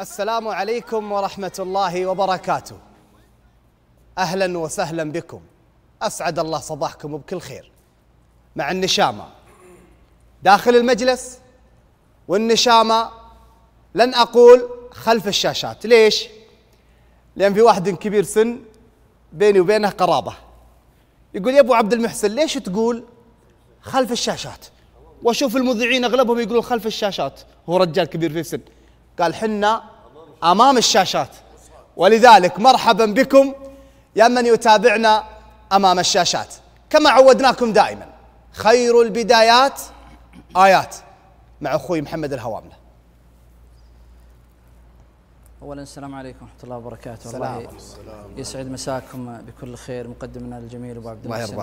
السلام عليكم ورحمة الله وبركاته أهلا وسهلا بكم أسعد الله صباحكم بكل خير مع النشامة داخل المجلس والنشامة لن أقول خلف الشاشات ليش؟ لأن في واحد كبير سن بيني وبينه قرابة يقول يا أبو عبد المحسن ليش تقول خلف الشاشات وأشوف المذيعين أغلبهم يقولون خلف الشاشات هو رجال كبير في السن قال حنا أمام الشاشات ولذلك مرحبا بكم يا من يتابعنا أمام الشاشات كما عودناكم دائما خير البدايات آيات مع أخوي محمد الهواملة اولا السلام عليكم ورحمه الله وبركاته والله يسعد مساكم بكل خير مقدمنا الجميل ابو عبد الله